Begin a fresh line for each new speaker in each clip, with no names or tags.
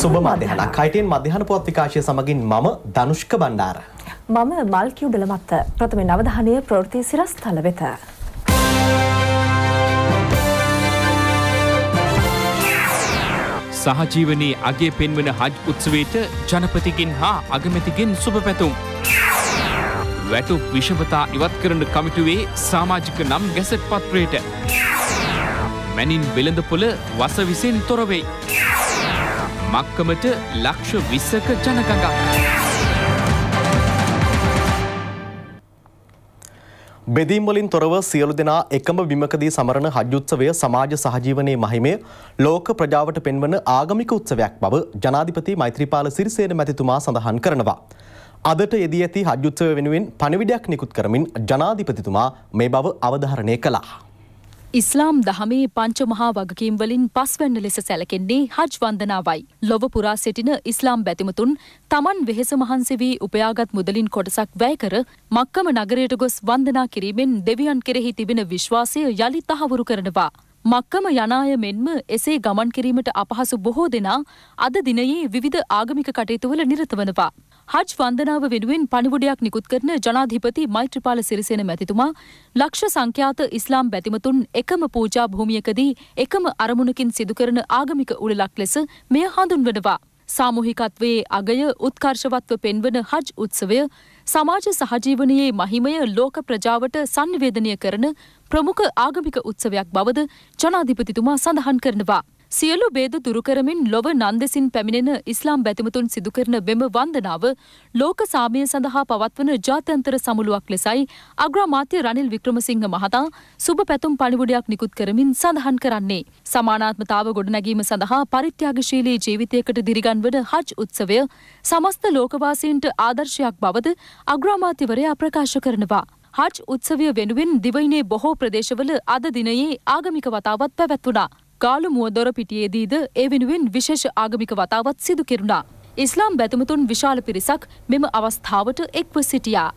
සුබ මධ්‍යහනක් හයිටෙන් මධ්‍යහන පුවත් විකාශය සමගින් මම ධනුෂ්ක බණ්ඩාර.
මම මල්කිව් ඩලමත්ත ප්‍රථමෙන් අවධානය ප්‍රවෘත්ති සිරස්තල වෙත.
සහජීවනයේ අගේ පෙන්වන හජ් උත්සවයට ජනපතිගෙන් හා අගමැතිගෙන් සුභ පැතුම්. වැටු විෂභතා ඉවත් කරන කමිටුවේ සාමාජික නම් ගැසට් පත්‍රයට. මැනින් වෙළඳපොළ වස විසින් තොරවෙයි. මක්කමට ලක්ෂ විස්සක ජනකඟක්.
බෙදීම්වලින් තොරව සියලු දෙනා එකම විමකදී සමරණ හජ්‍යුත්සවය සමාජ සහජීවනයේ මහිමය ලෝක ප්‍රජාවට පෙන්වන ආගමික උත්සවයක් බව ජනාධිපති මෛත්‍රීපාල සිරිසේන මැතිතුමා සඳහන් කරනවා. අදට යෙදී ඇති හජ්‍යුත්සව වෙනුවෙන් පණවිඩයක් නිකුත් කරමින් ජනාධිපතිතුමා මේ බව අවධාරණය කළා.
ඉස්ලාම් දහමේ පංචමහා වගකීම් වලින් පස්වැන්න ලෙස සැලකෙන්නේ හජ් වන්දනාවයි. ලොව පුරා සිටින ඉස්ලාම් බැතිමතුන් තමන් වෙහෙස මහන්සි වී උපයාගත් මුදලින් කොටසක් වැය කර මක්කම නගරයට ගොස් වන්දනා කිරීමෙන් දෙවියන් කෙරෙහි තිබෙන විශ්වාසය යළි තහවුරු කරනවා. මක්කම යනාය මෙන්ම එසේ ගමන් කිරීමට අපහසු බොහෝ දෙනා අද දිනයේ විවිධ ආගමික කටයුතුවල නිරත වනවා. හජ් වන්දනාව වෙනුවෙන් පණිවුඩයක් නිකුත් කරන ජනාධිපති මෛත්‍රපාල සිරිසෙන මැතිතුමා ලක්ෂ සංඛ්‍යාත ඉස්ලාම් බැතිමතුන් එකම පූජා භූමියකදී එකම අරමුණකින් සිදුකරන ආගමික උළලක් ලෙස මෙය හඳුන්වනවා. සාමූහිකත්වයේ අගය උත්කර්ෂවත්ව පෙන්වන හජ් උත්සවය සමාජ සහජීවනයේ මහිමය ලෝක ප්‍රජාවට සංවේදනය කරන ප්‍රමුඛ ආගමික උත්සවයක් බවද ජනාධිපතිතුමා සඳහන් කරනවා. සියලු බේද දුරුකරමින් ලොව නන්දෙසින් පැමිණෙන ඉස්ලාම් බැතිමතුන් සිදුකරන මෙම වන්දනාව ලෝක සාමය සඳහා පවත්වන ජාත්‍යන්තර සමුළුවක් ලෙසයි අග්‍රාමාත්‍ය රනිල් වික්‍රමසිංහ මහතා සුබ පැතුම් පණිවුඩයක් නිකුත් කරමින් සඳහන් කරන්නේ. සමානාත්මතාව ගොඩනැගීම සඳහා පරිත්‍යාගශීලී ජීවිතයකට දිරිගන්වන හජ් උත්සවය සමස්ත ලෝකවාසීන්ට ආදර්ශයක් බවද අග්‍රාමාත්‍යවරයා ප්‍රකාශ කරනවා. හජ් උත්සවය වෙනුවෙන් දිවයිනේ බොහෝ ප්‍රදේශවල අද දිනයේ ආගමික වතාවත් පැවැත්වුණා. කාලු මුවදොර පිටියේදීද ඒ වෙනුවෙන් විශේෂ ආගමික වතාවත් සිදු කෙරුණා. ඉස්ලාම් බැතුමතුන් විශාල පිරිසක් මෙම අවස්ථාවට එක්ව
සිටියා.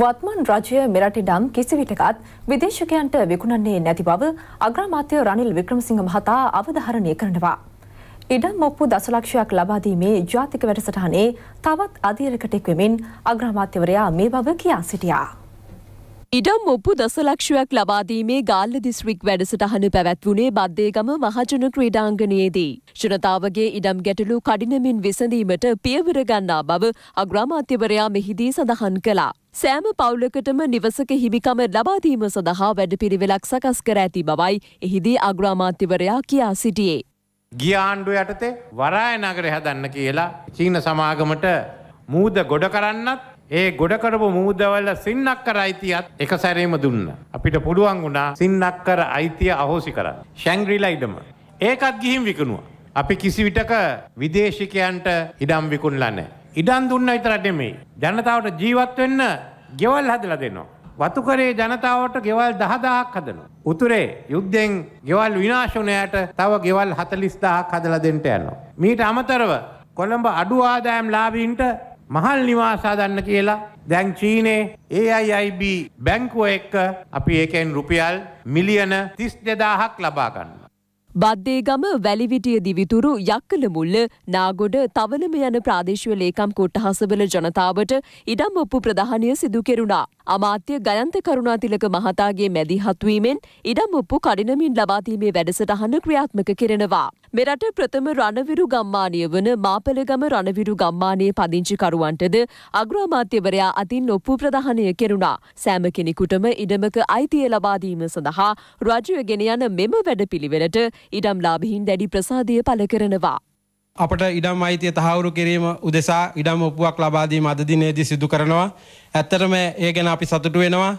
වත්මන් රජය මෙරට ඩම් කිසිවිටකත් විදේශකයන්ට විකුණන්නේ නැති බව අග්‍රාමාත්‍ය රනිල් වික්‍රමසිංහ මහතා අවධාරණය කරනවා. ඉඩම් ඔප්පු දසලක්ෂයක් ලබාදීමේ ජාතික වැඩසටහනේ තවත් අධීරකට එක්වෙමින් අග්‍රාමාත්‍යවරයා මේ බව කියා සිටියා. ඉඩම් ඔප්පු දසලක්ෂයක්
ලබාදීමේ ගාල්ල දිස්ත්‍රික් වැඩසටහන පැවැත්වුණේ බද්දේගම මහජන ක්‍රීඩාංගනයේදී. ජනතාවගේ ඉඩම් ගැටලු කඩිනමින් විසඳීමට පියවර ගන්නා බව අග්‍රාමාත්‍යවරයා මෙහිදී සඳහන් කළා. සෑම පවුලකටම නිවසක හිමිකම ලබාදීම සඳහා වැඩපිරිවෙලක් සකස් කර ඇති බවයි එහිදී අග්‍රාමාත්‍යවරයා කියා සිටියේ.
ගිය ආණ්ඩුව යටතේ වරාය නගර හැදන්න කියලා චීන සමාගමට මූද ගොඩ කරන්නත් ඒ ගොඩකරපු මුූදවල්ල සින්නක්කර අයිතියත් එක සැරීම දුන්න. අපිට පුළුවන් වුණා සින්නක්කර අයිතිය අහෝසි කර. ශැංග්‍රීලා ඉඩම. ඒකත් ගිහිම් විකුණුව. අපි කිසිවිටක විදේශිකයන්ට ඉඩම් විකුණලනෑ. ඉඩන් දුන්න විතරටෙමේ. ජනතාවට ජීවත් වෙන්න ගෙවල් හදල දෙනවා. වතුකරේ ජනතාවට ගෙවල් දහදාක් හදනවා. උතුරේ යුද්ධෙන් ගෙවල් විනාශනයට තව ගෙවල් හතලිස්දාහක් හදල දෙන්ට යනවා. මීට අමතරව කොළඹ අඩු ආදායම් ලාබීන්ට මහල් නිවාස හදන්න කියලා දැන් චීනේ AIIB බැංකුව එක්ක අපි ඒකෙන් රුපියල් මිලියන 32000ක් ලබා ගන්නවා.
බද්දේගම වැලිවිටිය දිවිතුරු යක්කල මුල්ල නාගොඩ තවනම යන ප්‍රාදේශීය ලේකම් කොට්ටහසවල ජනතාවට ඉඩම් ඔප්පු ප්‍රදානය සිදු කෙරුණා. අමාත්‍ය ගයන්ත කරුණාතිලක මහතාගේ මැදිහත්වීමෙන් ඉඩම් ඔප්පු කඩිනමින් ලබා දීමේ වැඩසටහන ක්‍රියාත්මක කෙරෙනවා. මෙරට ප්‍රථම රණවිරු ගම්මානය වන මාපලගම රණවිරු ගම්මානයේ පදිංචිකරුවන්ටද අග්‍රාමාත්‍යවරයා අතින් ඔප්පු ප්‍රධානය කෙරුණා. සෑම කෙනෙකුටම ඉඩමක අයිතිය ලබාදීම සඳහා රජය ගෙන යන මෙම වැඩපිළිවෙලට ඉඩම්ලාභිහින් දැඩි ප්‍රසාදය පළ කරනවා.
අපට ඉඩම් අයිතිය තහවුරු කිරීම උදෙසා ඉඩම් ඔප්පුවක් ලබාදීම අදදිනේදී සිදු කරනවා. ඇත්තටම ඒ ගැන අපි සතුටු වෙනවා.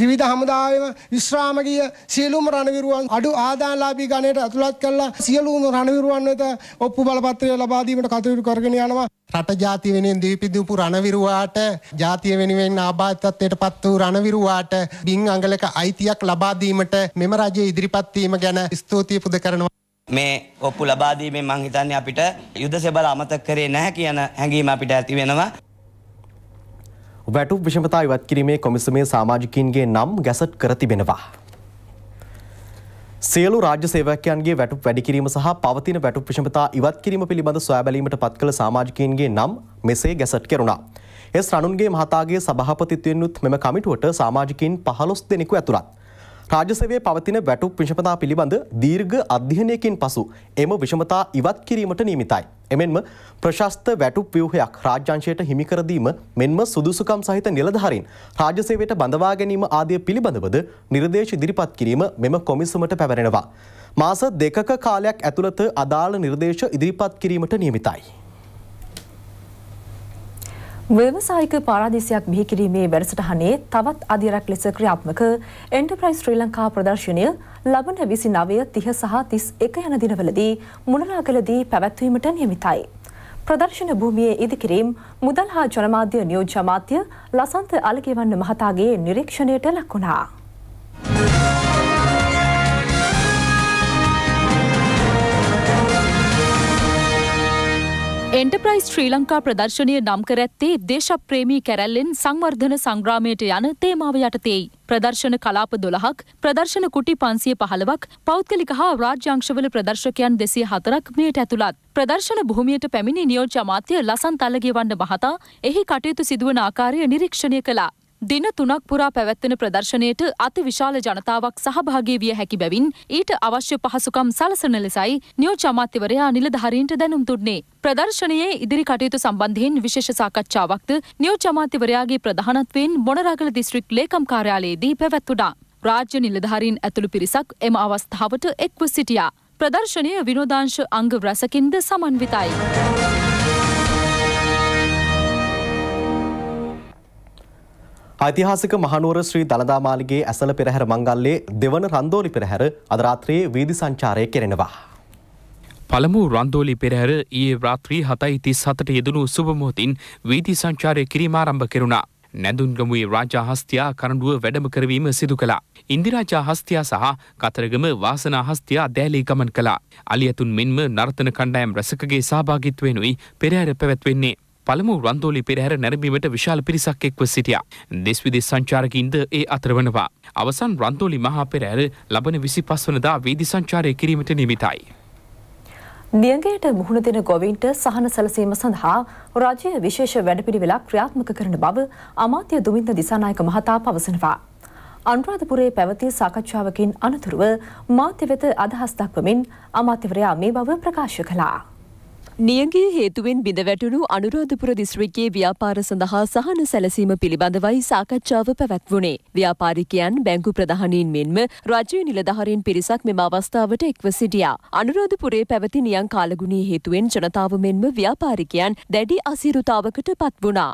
විවිධ හමුදාවම
විශ්‍රාමගිය සියලුම රණවිරුවන් අඩු ආදානලාභී ගණයට ඇතුළත් කළා සියලුම රණවිරුවන් වෙත ඔප්පු බලපත්‍රය ලබා දීමට කටයුතු කරගෙන යනවා රට ජාතිය වෙනුවෙන් දීපිදුපු රණවිරුවාට ජාතිය වෙනුවෙන් ආබාධිතත්වයට පත් වූ රණවිරුවාට බින් අඟලක අයිතියක් ලබා දීමට මෙම රජයේ ඉදිරිපත් වීම ගැන ස්තුතිය පුද කරනවා මේ ඔප්පු ලබා දීමෙන් මං හිතන්නේ අපිට යුද සෙබල අමතක කරේ නැහැ කියන හැඟීම අපිට ඇති වෙනවා වැටුප් විෂමතා ඉවත් කිරීමේ කොමිසමේ සාමාජිකින්ගේ නම් ගැසට් කර තිබෙනවා. සියලු රාජ්‍ය සේවකයන්ගේ වැටුප් වැඩිකිරීම සහ පවතින වැටුප් විෂමතා ඉවත් කිරීම පිළිබඳ සොයාබැලීමට පත් කළ සාමාජිකයන්ගේ නම් මෙසේ ගැසට් කෙරුණා. එස් රණුන්ගේ මහතාගේ සභාපතිත්වයෙන්නුත් මෙම කමිටුවට සාමාජිකින් පහළොස් දෙනෙකු ඇතුළත්. රාජසවේ පවතින වැටුප් විෂමතා පිළිබඳ දීර්ඝ අධ්‍යයනයකින් පසු එම විෂමතා ඉවත් කිරීමට නියමිතයි. එමෙන්ම ප්‍රශස්ත වැටුප් ව්‍යුහයක් රාජ්‍යංශයට හිමි කර දීම මෙන්ම සුදුසුකම් සහිත නිලධාරීන් රාජසේවයට බඳවා ගැනීම ආදී පිළිබඳවද නිර්දේශ ඉදිරිපත් කිරීම මෙම කොමිසමට පැවරෙනවා. මාස දෙකක කාලයක් ඇතුළත අදාළ නිර්දේශ ඉදිරිපත් කිරීමට නියමිතයි.
ව්‍යවසායික පාරාදිසයක් බිහිකිරීමේ වැඩසටහනේ තවත් අධිරක් ලෙස ක්‍රියාත්මක එන්ටර්ප්‍රයිස් ශ්‍රී ලංකා ප්‍රදර්ශනය ලබන විසි නවය තිහ සහ තිස් එක යන දිනවලදී මුණලාගලදී පැවැත්වීමට නියමිතයි. ප්‍රදර්ශන භූමියේ ඉදිකිරීම් මුදල් හා ජනමාධ්‍ය නියෝජ්‍යමාත්‍ය ලසන්ත අලගෙවන්න මහතාගේ නිරීක්ෂණයට ලක්වුණා.
එන්ටප්‍රයිස් ශ්‍රී ලංකා ප්‍රදර්ශනය නම් කර ඇත්තේ දේශප්‍රේමී කැරැල්ලෙන් සංවර්ධන සංග්‍රාමයට යන තේමාව යටතේයි. ප්‍රදර්ශන කලාප දොළහක් ප්‍රදර්ශන කුටි පන්සිය පහළවක් පෞද්ගලික හා රාජ්‍යංශවල ප්‍රදර්ශකයන් දෙසිය හතරක් මෙයට ඇතුළත්. ප්‍රදර්ශන භූමියට පැමිණි නියෝජ්‍ය අමාත්‍ය ලසන් තල්ලගේ වන්න මහතා එහි කටයුතු සිදුවන ආකාරය නිරීක්ෂණය කළා. දින තුනක් පුරා පැවැත්වෙන ප්‍රදර්ශනයට අති විශාල ජනතාවක් සහභාගී විය හැකි බැවින් ඊට අවශ්‍ය පහසුකම් සලසන ලෙසයි නියෝජ්‍ය අමාත්‍යවරයා නිලධාරීන්ට දැනුම් දුන්නේ. ප්‍රදර්ශනයේ ඉදිරි කටයුතු සම්බන්ධයෙන් විශේෂ සාකච්ඡාවක්ද නියෝජ්‍ය අමාත්‍යවරයාගේ ප්‍රධානත්වයෙන් මොනරාගල දිස්ත්‍රික් ලේකම් කාර්යාලයේදී පැවැත්වුණා. රාජ්‍ය නිලධාරීන් ඇතුළු පිරිසක් එම අවස්ථාවට එක්ව සිටියා. ප්‍රදර්ශනය විනෝදාංශ අංග රැසකින්ද සමන්විතයි.
ඓතිහාසික මහනුවර ශ්‍රී දළදා මාලිගයේ ඇසළ පෙරහැර මංගල්‍යයේ දෙවන රන්දෝලි පෙරහැර අද රාත්‍රියේ වීදි සංචාරය කෙරෙනවා.
පළමු රන්දෝලි පෙරහැර ඊයේ රාත්‍රී 7:37ට යෙදුණු සුබ මොහොතින් වීදි සංචාරය කිරීම ආරම්භ කෙරුණා. නැඳුන්ගමුවේ රාජාහස්තියා කරඩුව වැඩම කරවීම සිදු කළා. ඉන්දිරාජාහස්තියා සහ කතරගම වාසනාහස්තියා දෑලී ගමන් කළා. අලියතුන් මෙන්ම නර්තන කණ්ඩායම් රැසකගේ සහභාගිත්වෙනුයි පෙරහැර පැවැත්වෙන්නේ. පළමු රන්දෝලි පෙරහැර නැරඹීමට විශාල පිරිසක් එක්ව සිටියා. දෙස් විදෙස් සංචාරකින්ද ඒ අතරවනවා. අවසන් රන්දෝලි මහා පෙරහැර ලබන 25 වනදා වීදි සංචාරය කිරීමට නිමිතයි.
නියගේට මුහුණ දෙන ගොවින්ට සහන සැලසීම සඳහා රජය විශේෂ වැඩපිළිවෙලක් ක්‍රියාත්මක කරන බව අමාත්‍ය දුමින්ද දිසානායක මහතා පවසනවා. අනුරාධපුරයේ පැවති සාකච්ඡාවකින් අනතුරුව මාධ්‍ය වෙත අදහස් දක්වමින් අමාත්‍යවරයා මේ බව ප්‍රකාශ කළා. නියගේ
හේතුවෙන් බිඳ වැටුණු අනුරාධපුර දිස්ත්‍රික්කයේ ව්‍යාපාර සඳහා සහන සැලසීම පිළිබඳවයි සාකච්ඡාව පැවැත්වුණේ. ව්‍යාපාරිකයන් බැංකු ප්‍රධානීන් මෙන්ම රජය නිලධහරින් පිරිසක් මෙම අවස්ථාවට එක්ව සිටියා. අනුරාධපුරේ පැවති නියං කාලගුණී හේතුවෙන් ජනතාව මෙන්ම ව්‍යාපාරිකයන් දැඩි අසිරුතාවකට පත්වුණා.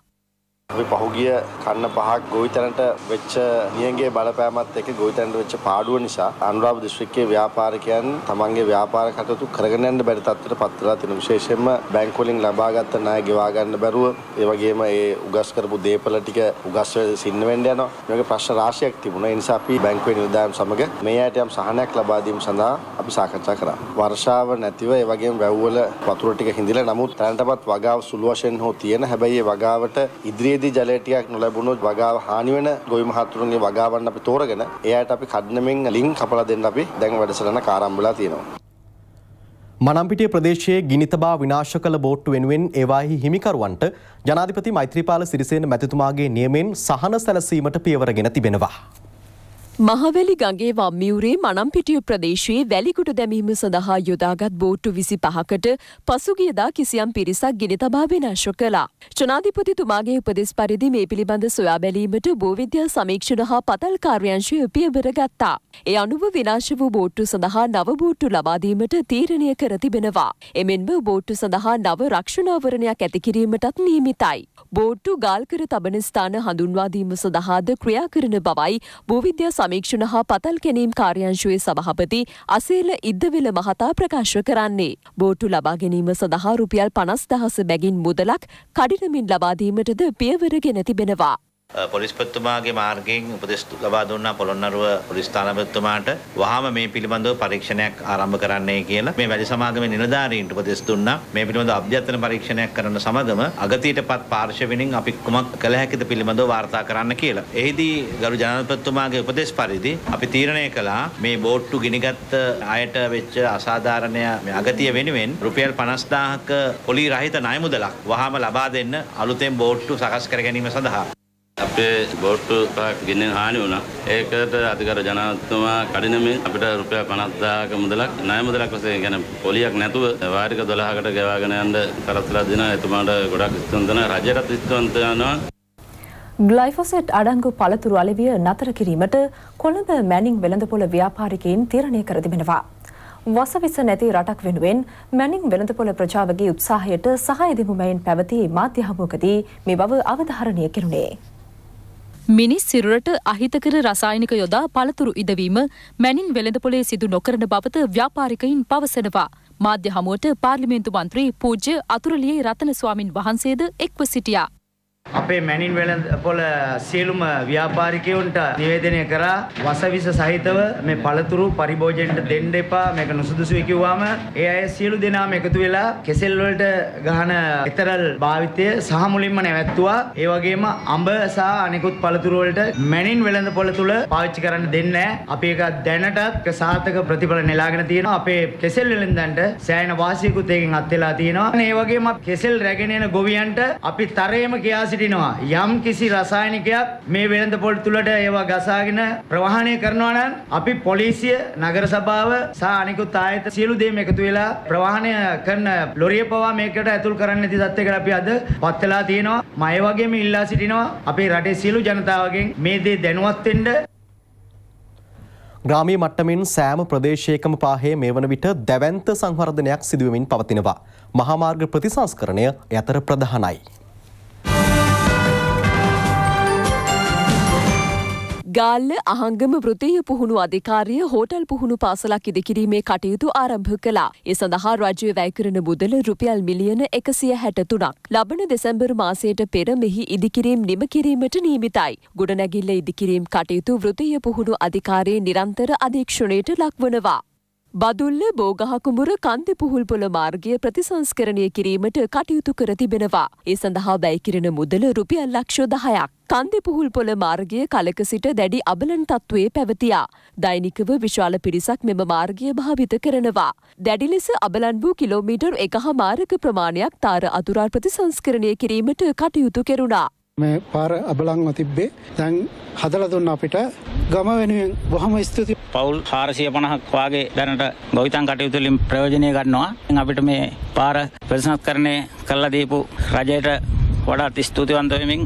අපි පහුගිය කන්න පහක් ගොවිතැනට වෙච්ච නියගේ බලපෑමත් එක ගොවිතැනට වෙච්ච පාඩුව නිසා අනුරාධපුර දිස්ත්‍රික්කයේ ව්‍යාපාරිකයන් තමන්ගේ ව්‍යාපාර කටයුතු කරගෙන යන්න බැරි තත්ත්වයට පත් වෙලා තියෙනවා විශේෂයෙන්ම බැංකු වලින් ලබාගත් ණය ගෙවා ගන්න බැරුව ඒ වගේම ඒ උගස් කරපු දේපල ටික උගස් සින්න වෙන්න යනවා මේ වගේ ප්‍රශ්න රාශියක් තිබුණා ඒ නිසා අපි බැංකුවේ නිලධාරීන් සමග මේ අයට යම් සහනයක් ලබා දීම සඳහා අපි සාකච්ඡා කරා වර්ෂාව නැතිව ඒ වගේම වැව් වල වතුර ටික හිඳිලා නමුත් දැනටමත් වගාව සුළු වශයෙන් හෝ තියෙන හැබැයි ඒ වගාවට ඉදිරියේ ඒදී ජලය ටිකක් නොලැබුණොත් වගාව හානි වෙන ගොවි මහතුරුන්ගේ වගාවන් අපි තෝරගෙන එයාට අපි කඩනමින් ලින් කපලා දෙන්න අපි දැන් වැඩසටහනක් ආරම්භ වෙලා තියෙනවා. මනම්පිටිය ප්‍රදේශයේ ගිනිතබා විනාශ කළ බෝට්ටු වෙනුවෙන් ඒවාහි හිමිකරුවන්ට ජනාධිපති මෛත්‍රීපාල සිරිසේන මැතිතුමාගේ නියමෙන් සහන සැලසීමට පියවරගෙන තිබෙනවා.
මහවැලි ගඟේ වම්මියුරේ මනම්පිටිය ප්‍රදේශයේ වැලිකුට දැමීම සඳහා යොදාගත් බෝට්ටු විසි පහකට පසුගියදා කිසියම් පිරිසක් ගෙන තබා විනාශ කළා. ජනාධිපතිතුමාගේ උපදෙස් පරිදි මේ පිළිබඳ සොයා බැලීමට භූවිද්‍යා සමීක්ෂණ හා පතල් කාර්යංශය පියවර ගත්තා. ඒ අනුව විනාශ වූ බෝට්ටු සඳහා නව බෝට්ටු ලබාදීමට තීරණය කර තිබෙනවා. එමෙන්ම බෝට්ටු සඳහා නව රක්ෂණාවරණයක් ඇතිකිරීමටත් නියමිතයි. බෝට්ටු ගාල්කර තබන ස්ථාන හඳුන්වාදීම සඳහාද ක්‍රියා කරන බවයි භූවිද්‍යා සමීක්ෂණ හා පතල් ගැනීම් කාර්යංශුවේ සභහපති අසේල ඉද්දවෙල මහතා ප්‍රකාශ කරන්නේ. බෝට්ටු ලබා ගැනීම සඳහා රුපියල් පනස් දහස බැගින් මුදලක් කඩිනමින් ලබාදීමටද පියවර ගෙන තිබෙනවා.
පොලිස්පතිතුමාගේ මාර්ගයෙන් උපදෙස් ලබා දුන්නා පොළොන්නරුව පොලිස් ස්ථානාධිපතිතුමාට වහාම මේ පිළිබඳව පරීක්ෂණයක් ආරම්භ කරන්නයි කියලා මේ වැඩි සමාගමේ නිලධාරීන්ට උපදෙස් දුන්නා මේ පිළිබඳව අධ්‍යයන පරීක්ෂණයක් කරන සමගම අගතියටපත් පාර්ශවෙනින් අපි කුමක් කළ හැකිද පිළිබඳව වාර්තා කරන්න කියලා. එෙහිදී ගරු ජනාධිපතිතුමාගේ උපදෙස් පරිදි අපි තීරණය කළා මේ බෝට්ටු ගිනිගත් අයට වෙච්ච අසාධාරණය මේ අගතිය වෙනුවෙන් රුපියල් 50000ක පොලි රහිත ණය මුදලක් වහාම ලබා දෙන්න අලුතෙන් බෝට්ටු සකස්
කර ගැනීම සඳහා අපේ බෝට්ටු පහක් ගෙන්නෙන් හානි වුණා. ඒකට අධිකාර ජනාධිපතිතුමා කඩිනමින් අපිට රුපියල් 50000ක මුදලක් ණය මුදලක් වශයෙන් يعني පොලියක් නැතුව වාරික 12කට ගෙවාගෙන යන්න කරත්ලා දෙනවා. එතුමාට ගොඩක් ස්තුතිවන්තන රජයට ස්තුතිවන්තනවා.
ග්ලයිෆොසෙට් අඩංගු පළතුරු අලෙවිය නතර කිරීමට කොළඹ මැනින් වෙළඳපොළ ව්‍යාපාරිකයින් තීරණය කර තිබෙනවා. වසවිස නැති රටක් වෙනුවෙන් මැනින් වෙළඳපොළ ප්‍රජාවගේ උත්සාහයට සහය දෙමු මැයින් පැවති මාධ්‍ය හමුවකදී මේ බව අවධාරණය කෙරුණේ.
මිනිස් සිරුරට අහිතකර රසායනික යොදා පළතුරු ඉදවීම මැනින් වෙළඳපොලේ සිදු නොකරන බවත ව්‍යාපාරිකයින් පවසනවා. මාධ්‍ය හමුවට පාර්ලිමේන්තු මන්ත්‍රී පූජ්‍ය අතුරලියේ රතන ස්වාමින් වහන්සේද එක්ව සිටියා.
අපේ මැනින් වෙළඳපොළ සියලුම ව්‍යාපාරිකයන්ට නිවේදනය කරා වසවිස සහිතව මේ පළතුරු පරිභෝජනයට දෙන්න එපා මේක නුසුදුසුයි කිව්වම ඒ අය සියලු දෙනාම එකතු වෙලා කෙසෙල් වලට ගහන එතරල් භාවිතය සහ මුලින්ම නැවැත්තුවා ඒ වගේම අඹ සහ අනෙකුත් පළතුරු වලට මැනින් වෙළඳපොළ තුල පාවිච්චි කරන්න දෙන්නේ නැහැ අපි ඒක දැනටත් සාර්ථක ප්‍රතිඵල නෙලාගෙන තියෙනවා අපේ කෙසෙල් වෙළඳන්ට සෑහෙන වාසියකුත් ඒකෙන් අත් වෙලා තියෙනවා ඒ වගේම කෙසෙල් රැගෙන එන ගොවියන්ට අපි තරයේම කියාසි සිටිනවා. යම් කිසි රසායනිකයක් මේ වෙළඳ පොල් තුලට ඒවා ගසාගෙන ප්‍රවාහනය කරනවා නම් අපි පොලිසිය, නගර සභාව සහ අනිකුත් ආයත සියලු දේ එකතු වෙලා ප්‍රවාහනය කරන ලොරිය පවා මේකට ඇතුල් කරන්න නැති තත්ත්වයකට අපි අද පත් වෙලා තියෙනවා. මය වගේම ඉල්ලා සිටිනවා අපේ රටේ සියලු ජනතාවගෙන් මේ දේ දැනුවත් වෙන්න ග්‍රාමී මට්ටමින් සෑම ප්‍රදේශයකම පාහේ මේ වන විට දැවන්ත සංවර්ධනයක් සිදුවමින් පවතිනවා. මහාමාර්ග ප්‍රතිසංස්කරණය යතර ප්‍රධානයි.
ගාල්ල අහංගම වෘතිය පුහුණු අධිකාරිය හෝටල් පුහුණු පාසලක් ඉදිකිරීමේ කටයුතු ආරම්භ කළා. ඒ සඳහා රජය වැය කරන මුදල රුපියල් මිලියන 163ක්. ලබන දෙසැම්බර් මාසයට පෙර මෙහි ඉදිකිරීම් නිම කිරීමට නියමිතයි. ගොඩනැගිල්ල ඉදිකිරීම් කටයුතු වෘතිය පුහුණු අධිකාරියේ නිරන්තර අධීක්ෂණයට ලක්වනවා. බදුල්ල බෝගහකුඹුර කන්දි පුහුල්පොළ මාර්ගය ප්‍රතිසංස්කරණය කිරීමට කටයුතු කර තිබෙනවා. ඒ සඳහා බැයිකිරෙන මුදල රුපියල් ලක්ෂ දහයක්. කන්දි පුහුල්පොළ මාර්ගය කලක සිට දැඩි අබලන් තත්ත්වයේ පැවතියා. දෛනිකව විශාල පිරිසක් මෙම මාර්ගය භාවිත කරනවා. දැඩි ලෙස අබලන් වූ කිලෝමීටර් එකහ මාරක ප්‍රමාණයක් තාර අතුරාල් ප්‍රතිසංස්කරණය කිරීමට කටයුතු කෙරුණා.
මේ පාර අබලංව තිබ්බේ දැන් හදල දුන්න අපිට ගම වෙනුවෙන් බොහම ස්තුති පවුල් හාරසිය පණහක් වගේ දැනට ගෞතන් කටයුතුලින් ප්‍රයෝජනය ගන්නවා අපිට මේ පාර ප්‍රසනත් කරණය කල්ලා දීපු රජයට වඩාත් ස්තුතිවන්තවමින්.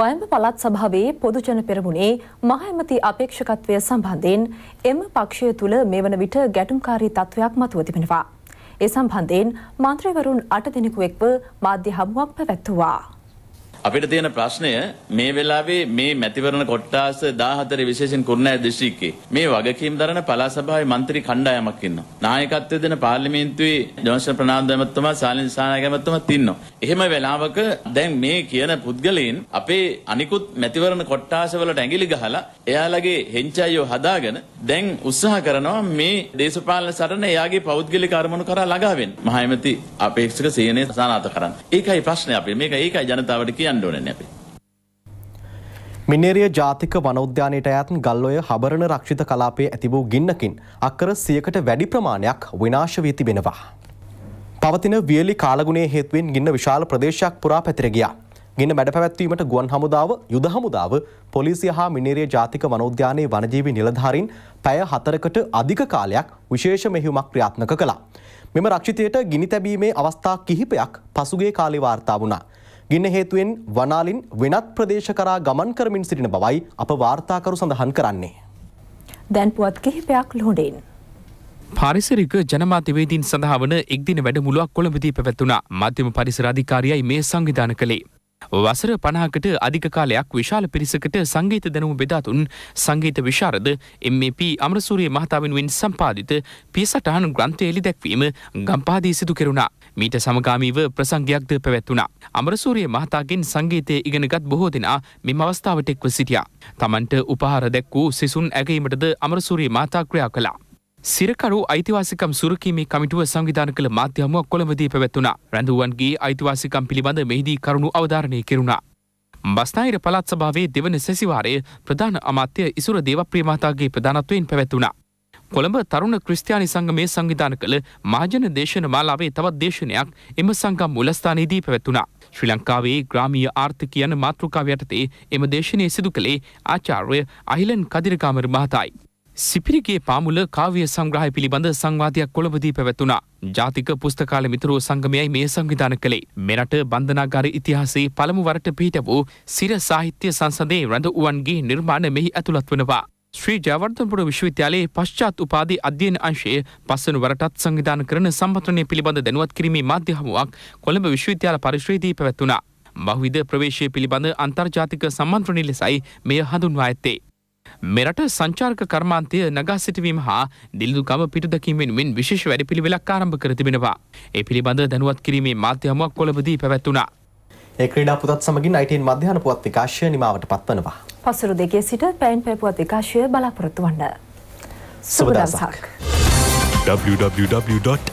වයඹ පළත් සභාවේ පොදුජන පෙරමුණේ මහඇමති අපේක්ෂකත්වය සම්බන්ධයෙන් එම පක්ෂය තුළ මේ වන විට ගැටුම්කාරී තත්ත්වයක් මතුව තිබෙනවා. ඒ සම්බන්ධයෙන් මන්ත්‍රීවරුන් අට දෙනෙකුෙක්ව මාධ්‍ය හමුවක් පැවැත්තුවා.
අපිට තියෙන ප්‍රශ්නය මේ වෙලාවේ මේ මැතිවරණ කොට්ටාස 14 විශේෂයෙන් කුරුණෑ දිස්ත්‍රික්කේ මේ වගකීම් දරන පළාත් සභාවේ മന്ത്രി කණ්ඩායමක් ඉන්නවා. නායකත්වය දෙන පාර්ලිමේන්තුවේ ජොන්සන් ප්‍රනාන්දු ඇමතුමා, සාලින් සානායක ඇමතුමාත් ඉන්නවා. එහෙම වෙලාවක දැන් මේ කියන පුද්ගලයන් අපේ අනිකුත් මැතිවරණ කොට්ටාස වලට ඇඟිලි ගහලා එයාලගේ හෙන්චයියෝ හදාගෙන දැන් උත්සාහ කරනවා මේ දේශපාලන සටන එයාගේ පෞද්ගලික අරමුණු කරා ළඟා වෙන්න. මහා ඇමති අපේක්ෂක සේනය සනාථ කරන්න. ඒකයි ප්‍රශ්නේ අපේ. මේක ඒකයි ජනතාවට කියන්නේ යන්න ඕන නැපේ.
මිනේරිය ජාතික වනෝද්‍යානයට ඇතන් ගල්ලොය හබරණ රක්ෂිත කලාපයේ ඇතිබූ ගින්නකින් අක්කර සියකට වැඩි ප්‍රමාණයක් විනාශ වී තිබෙනවා. පවතින වියලි කාලගුණේ හේතුවෙන් ගින්න විශාල ප්‍රදේශයක් පුරා පැතිර ගියා. ගින්න මැඩ පැවැත්වීමට ගුවන් හමුදාව යුද හමුදාව පොලිසිය හා මිනේරිය ජාතික වනෝද්‍යානයේ වනජීවි නිලධාරීන් පැය හතරකට අධික කාලයක් විශේෂ මෙහිුමක් ක්‍රියාත්මක කළා. මෙම රක්ෂිතයට ගිනි තැබීමේ අවස්ථා කිහිපයක් පසුගේ කාලේ වාර්තා වුණා. ගින්න හේතුවෙන් වනාලින් වෙනත් ප්‍රදේශ කරා ගමන් කරමින් සිටින බවයි අප වාර්තාකරු සඳහන් කරන්නේ.
දැන් පුවත් කිහිපයක් ලොඩෙන්.
පරිසරික ජනමාතිවේදීන් සඳහා වන එක්දින වැඩමුළුවක් කොළඹදී පැවැත්වුණා. මධ්‍යම පරිසර අධිකාරියයි මේ සංවිධාන කළේ. වසර පනාකට අධික කාලයක් විශාල පිරිසකට සංගීත දැනුම බෙදාතුන් සංගීත විශාරද MAP අමරසූරිය මහතාවෙනුවෙන් සම්පාධිත පිසටහන් ග්‍රන්ථයලි දැක්වීම ගම්පාදී සිදු කෙරුණා. මීට සමගාමීව ප්‍රසංගයක්ද පැවැත්වුණා. අමරසූරිය මහතාගෙන් සංගීතය ඉගෙනගත් බොහෝ දෙනා මෙම අවස්ථාවට එක්ව සිටියා. තමන්ට උපහාර දැක් වූ සිසුන් ඇගීමටද අමරසූරිය මහතා ක්‍රියා කළා. සිරකරු අයිතිවාසිකම් සුරකීමේ කමිටුව සංවිධාන කළ මාධ්‍යමුවක් කොළඹදී පැවැත්වුණා. රැඳුවන්ගේ අයිතිවාසිකම් පිළිබඳ මෙහිදී කරුණු අවධාරණය කෙරුණා. බස්නාහිර පළාත් සභාවේ දෙවන සැසිවාරයේ ප්‍රධාන අමාත්‍ය ඉසුර දේවප්‍රියමහතාගේ ප්‍රධානත්වයෙන් පැවැත්වුණා. කොළඹ තරුණ ක්‍රිස්තියානි සංගමේ සංවිධාන කළ මාජන දේශන මාලාවේ තවත් දේශනයක් එම සංගම් මුලස්ථානයේදී පැවැත්වුණා. ශ්‍රී ලංකාවේ ග්‍රාමීය ආර්ථික යන මාතෘකාව යටතේ එම දේශනය සිදු කළේ ආචාර්ය අහිලන් කදිරකාමර මහතායි. සිපිරිගේ පාමුල කාව්‍ය සංග්‍රහය පිළිබඳ සංවාධයක් කොළඹදී පැවැත්වුණා. ජාතික පුස්තකාල මිතුරෝ සංගමයයි මේ සංවිධාන කළේ. මෙරට බන්ධනාගාර ඉතිහාසේ පළමු වරට පිහිට වූ සිර සාහිත්‍ය සංසදයේ රඳ වුවන්ගේ නිර්මාණ මෙහි ඇතුළත් වනවා. ශ්‍රී ජයවර්ධනපුර විශ්වවිද්‍යාලයේ පශ්චාත් උපාධි අධ්‍යයන අංශයේ පස්සන වරටත් සංවිධාන කරන සම්බන්ධනය පිළිබඳ දැනුවත් කිරීමේ මාධ්‍ය හමුවක් කොළඹ විශ්වවිද්‍යාල පරිශ්‍රයේදී පැවැත්වුණා. බහුවිධ ප්‍රවේශය පිළිබඳ අන්තර්ජාතික සම්මන්ත්‍රණය ලෙසයි මෙය හඳුන්වා ඇත්තේ. මෙරට සංචාර්ක කර්මාන්තය නගා සිටවීම හා දිල්දුකම පිටදකින් වෙනුවෙන් විශේෂ වැඩපිළිවෙලක් ආරම්භ කර තිබෙනවා. ඒ පිළිබඳ දැනුවත් කිරීමේ මාධ්‍යහමුවක් කොළඹදී පැවැත්වුණා.
ඒ ක්‍රීඩා පුතත් සමගින් අයිටන් මධ්‍යහන පුවත් විකාශය නිමාවට පත්වනවා.
පසුරු දෙකේ සිට පැයින් පැපුවත් විකාශය බලාපොරොත්තු වන්න. සුබදසක්.
www.ipnnews.lk